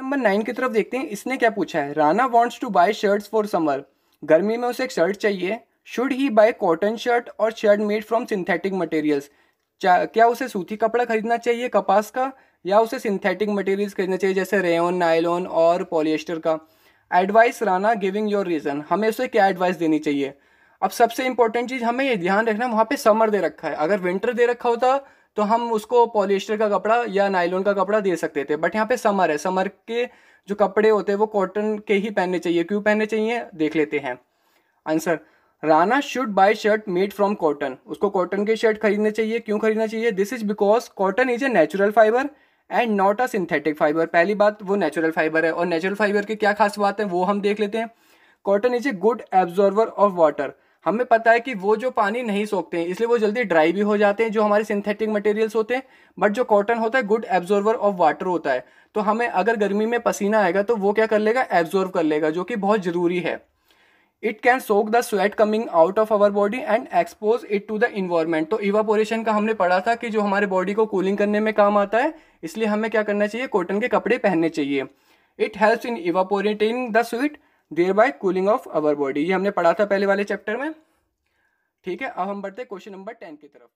number nine की तरफ देखते हैं इसने क्या पूछा है Rana wants to buy shirts for summer गर्मी में उसे एक शर्ट चाहिए should he buy cotton shirt और shirt made from synthetic materials क्या उसे सूती कपड़ा खरीदना चाहिए कपास का या उसे सिंथेटिक मटेरियल्स खरीदना चाहिए जैसे रेन नायलोन और पॉलिएस्टर का advise Rana giving your reason हमें उसे क्या एडवाइस देनी चाहिए अब सबसे इंपॉर्टेंट चीज़ हमें ये ध्यान रखना वहाँ पे समर दे रखा है अगर विंटर दे रखा होता तो हम उसको पॉलिस्टर का कपड़ा या नाइलॉन का कपड़ा दे सकते थे बट यहाँ पे समर है समर के जो कपड़े होते हैं वो कॉटन के ही पहनने चाहिए क्यों पहनने चाहिए देख लेते हैं answer Rana should buy shirt made from cotton उसको कॉटन के शर्ट खरीदने चाहिए क्यों खरीदना चाहिए this is because cotton is a natural fibre and not a synthetic fibre पहली बात वो नेचुरल फाइबर है और नेचुरल फाइबर की क्या खास बात है वो हम देख लेते हैं cotton is a good absorber of water हमें पता है कि वो जो पानी नहीं सोखते हैं इसलिए वो जल्दी ड्राई भी हो जाते हैं जो हमारे सिंथेटिक मटेरियल्स होते हैं बट जो कॉटन होता है गुड एब्जॉर्वर ऑफ वाटर होता है तो हमें अगर गर्मी में पसीना आएगा तो वो क्या कर लेगा एब्जॉर्व कर लेगा जो कि बहुत ज़रूरी है it can soak the sweat coming out of our body and expose it to the environment तो इवापोरेशन का हमने पढ़ा था कि जो हमारे बॉडी को कूलिंग करने में काम आता है इसलिए हमें क्या करना चाहिए कॉटन के कपड़े पहनने चाहिए it helps in evaporating the sweat thereby cooling of our body ये हमने पढ़ा था पहले वाले चैप्टर में ठीक है अब हम बढ़ते क्वेश्चन नंबर टेन की तरफ